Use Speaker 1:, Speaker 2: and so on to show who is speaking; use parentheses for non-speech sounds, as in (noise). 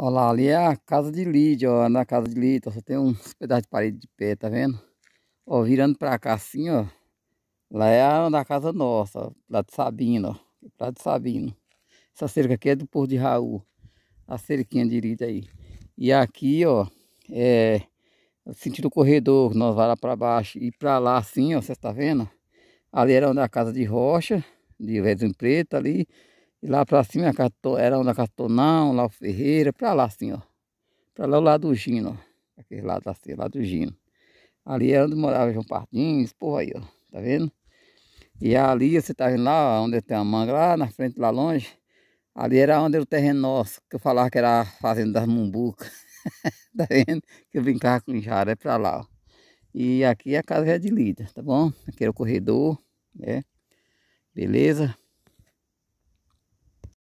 Speaker 1: Olha lá, ali é a casa de Lídia, ó, na casa de Lídia, então só tem uns pedaços de parede de pé, tá vendo? Ó, virando pra cá assim, ó, lá é a da casa nossa, lá de Sabino, ó, lá de Sabino. Essa cerca aqui é do Porto de Raul, a cerquinha direita aí. E aqui, ó, é sentido o corredor, nós vamos lá pra baixo e pra lá assim, ó, você tá vendo? Ali era onde a casa de rocha, de Vezinho Preto ali, e lá pra cima é era onde a Catonão, lá o Ferreira, pra lá assim, ó. Pra lá é o lado do Gino, ó. Aquele lado assim, lá do Gino. Ali era é onde morava João Pardinho, esse povo aí, ó. Tá vendo? E ali, você tá vendo lá, onde tem a manga, lá na frente, lá longe. Ali era onde era o terreno nosso, que eu falava que era a fazenda das mumbucas. (laughs) tá vendo? Que eu brincava com o é pra lá, ó. E aqui a casa de lida, tá bom? Aqui era o corredor, né? Beleza?